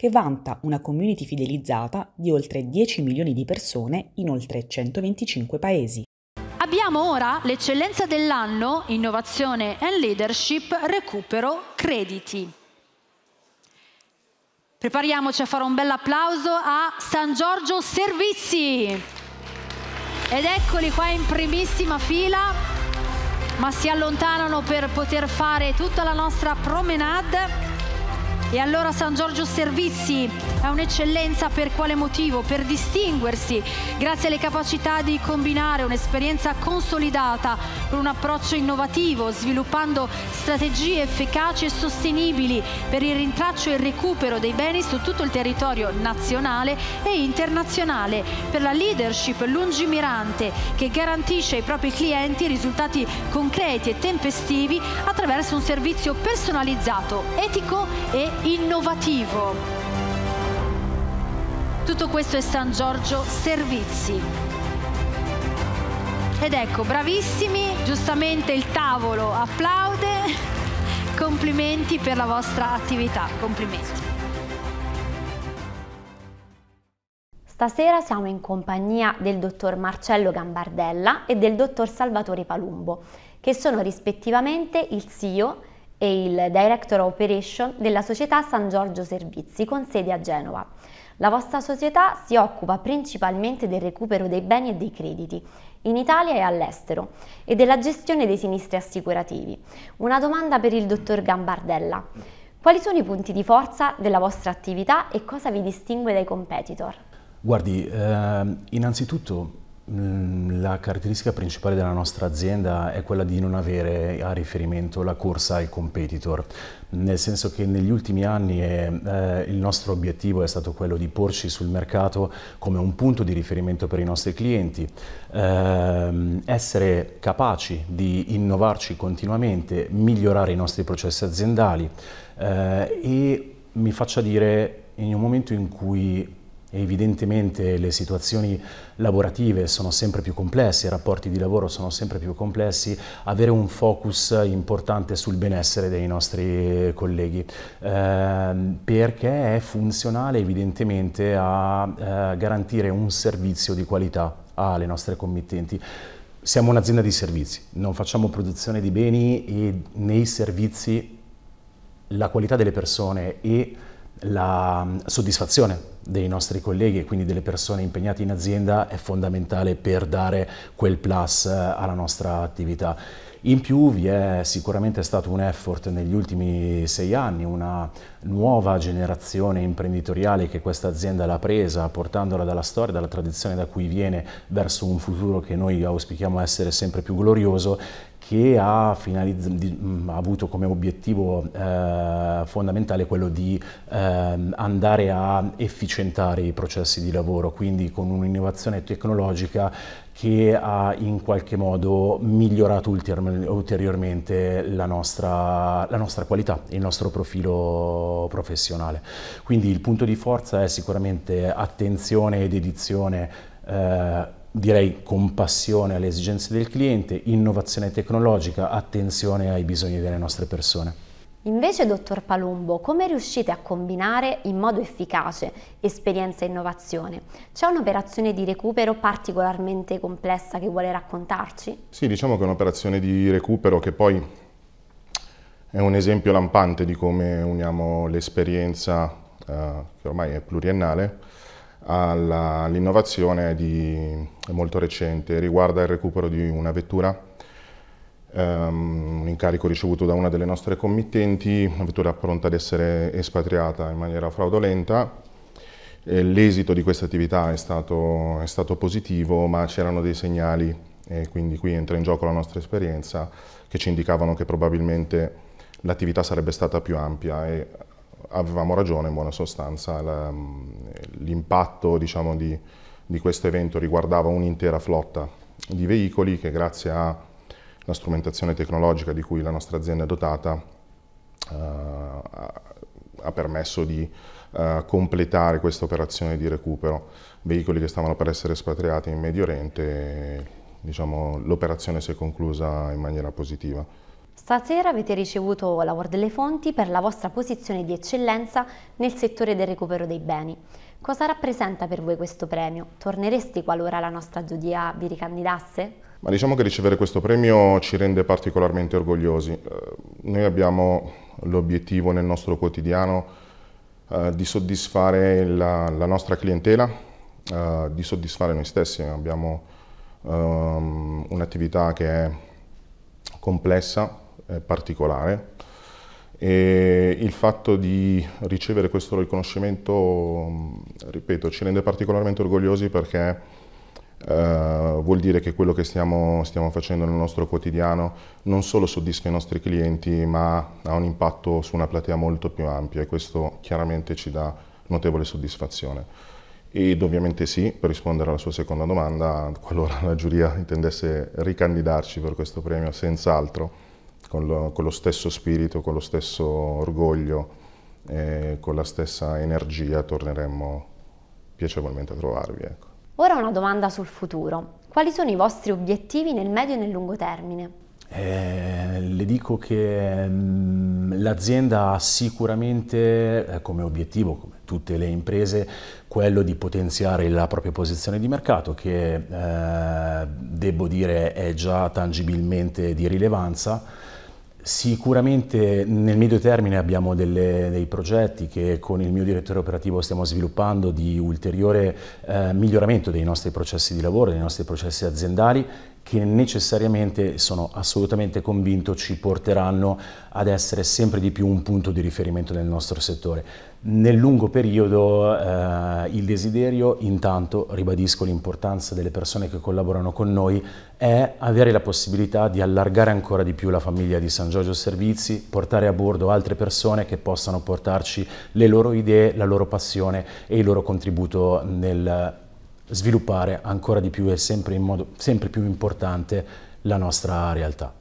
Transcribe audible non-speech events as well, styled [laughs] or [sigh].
che vanta una community fidelizzata di oltre 10 milioni di persone in oltre 125 paesi. Abbiamo ora l'eccellenza dell'anno, innovazione and leadership, recupero crediti. Prepariamoci a fare un bel applauso a San Giorgio Servizi. Ed eccoli qua in primissima fila, ma si allontanano per poter fare tutta la nostra promenade. E allora San Giorgio Servizi è un'eccellenza per quale motivo? Per distinguersi, grazie alle capacità di combinare un'esperienza consolidata con un approccio innovativo, sviluppando strategie efficaci e sostenibili per il rintraccio e il recupero dei beni su tutto il territorio nazionale e internazionale, per la leadership lungimirante che garantisce ai propri clienti risultati concreti e tempestivi attraverso un servizio personalizzato, etico e efficace innovativo. Tutto questo è San Giorgio Servizi. Ed ecco, bravissimi, giustamente il tavolo applaude, [laughs] complimenti per la vostra attività, complimenti. Stasera siamo in compagnia del dottor Marcello Gambardella e del dottor Salvatore Palumbo, che sono rispettivamente il CEO e il Director Operation della società San Giorgio Servizi con sede a Genova. La vostra società si occupa principalmente del recupero dei beni e dei crediti in Italia e all'estero e della gestione dei sinistri assicurativi. Una domanda per il dottor Gambardella. Quali sono i punti di forza della vostra attività e cosa vi distingue dai competitor? Guardi, eh, innanzitutto la caratteristica principale della nostra azienda è quella di non avere a riferimento la corsa al competitor, nel senso che negli ultimi anni eh, il nostro obiettivo è stato quello di porci sul mercato come un punto di riferimento per i nostri clienti, eh, essere capaci di innovarci continuamente, migliorare i nostri processi aziendali eh, e mi faccia dire in un momento in cui Evidentemente le situazioni lavorative sono sempre più complesse, i rapporti di lavoro sono sempre più complessi, avere un focus importante sul benessere dei nostri colleghi, eh, perché è funzionale evidentemente a eh, garantire un servizio di qualità alle nostre committenti. Siamo un'azienda di servizi, non facciamo produzione di beni e nei servizi la qualità delle persone e la mm, soddisfazione dei nostri colleghi e quindi delle persone impegnate in azienda è fondamentale per dare quel plus eh, alla nostra attività. In più vi è sicuramente stato un effort negli ultimi sei anni, una nuova generazione imprenditoriale che questa azienda l'ha presa, portandola dalla storia, dalla tradizione da cui viene, verso un futuro che noi auspichiamo essere sempre più glorioso, che ha, ha, avuto come obiettivo eh, fondamentale quello di eh, andare a efficientare i processi di lavoro, quindi con un'innovazione tecnologica che ha in qualche modo migliorato ulteriormente la nostra, la nostra, qualità, il nostro profilo professionale. Quindi il punto di forza è sicuramente attenzione ed edizione eh, direi compassione alle esigenze del cliente, innovazione tecnologica, attenzione ai bisogni delle nostre persone. Invece, dottor Palumbo, come riuscite a combinare in modo efficace esperienza e innovazione? C'è un'operazione di recupero particolarmente complessa che vuole raccontarci? Sì, diciamo che è un'operazione di recupero che poi è un esempio lampante di come uniamo l'esperienza, eh, che ormai è pluriennale, all'innovazione molto recente, riguarda il recupero di una vettura, um, un incarico ricevuto da una delle nostre committenti, una vettura pronta ad essere espatriata in maniera fraudolenta. L'esito di questa attività è stato, è stato positivo, ma c'erano dei segnali, e quindi qui entra in gioco la nostra esperienza, che ci indicavano che probabilmente l'attività sarebbe stata più ampia e avevamo ragione in buona sostanza, mm, l'impatto diciamo, di, di questo evento riguardava un'intera flotta di veicoli che grazie alla strumentazione tecnologica di cui la nostra azienda è dotata eh, ha permesso di eh, completare questa operazione di recupero. Veicoli che stavano per essere espatriati in Medio Oriente, diciamo, l'operazione si è conclusa in maniera positiva. Stasera avete ricevuto l'Award delle Fonti per la vostra posizione di eccellenza nel settore del recupero dei beni. Cosa rappresenta per voi questo premio? Torneresti qualora la nostra giudia vi ricandidasse? Ma diciamo che ricevere questo premio ci rende particolarmente orgogliosi. Eh, noi abbiamo l'obiettivo nel nostro quotidiano eh, di soddisfare la, la nostra clientela, eh, di soddisfare noi stessi. Abbiamo ehm, un'attività che è complessa, eh, particolare e il fatto di ricevere questo riconoscimento, ripeto, ci rende particolarmente orgogliosi perché eh, vuol dire che quello che stiamo, stiamo, facendo nel nostro quotidiano non solo soddisfa i nostri clienti ma ha un impatto su una platea molto più ampia e questo chiaramente ci dà notevole soddisfazione. Ed ovviamente sì, per rispondere alla sua seconda domanda, qualora la giuria intendesse ricandidarci per questo premio, senz'altro con lo, con lo stesso spirito, con lo stesso orgoglio, e con la stessa energia torneremmo piacevolmente a trovarvi. Ecco. Ora una domanda sul futuro. Quali sono i vostri obiettivi nel medio e nel lungo termine? Eh, le dico che mh, mm, l'azienda ha sicuramente eh, come obiettivo, come tutte le imprese, quello di potenziare la propria posizione di mercato che eh, devo dire è già tangibilmente di rilevanza Sicuramente nel medio termine abbiamo delle, dei progetti che con il mio direttore operativo stiamo sviluppando di ulteriore eh, miglioramento dei nostri processi di lavoro, dei nostri processi aziendali che necessariamente sono assolutamente convinto ci porteranno ad essere sempre di più un punto di riferimento nel nostro settore. Nel lungo periodo eh, il desiderio, intanto ribadisco l'importanza delle persone che collaborano con noi, è avere la possibilità di allargare ancora di più la famiglia di San Giorgio Servizi, portare a bordo altre persone che possano portarci le loro idee, la loro passione e il loro contributo nel sviluppare ancora di più e sempre, in modo, sempre più importante la nostra realtà.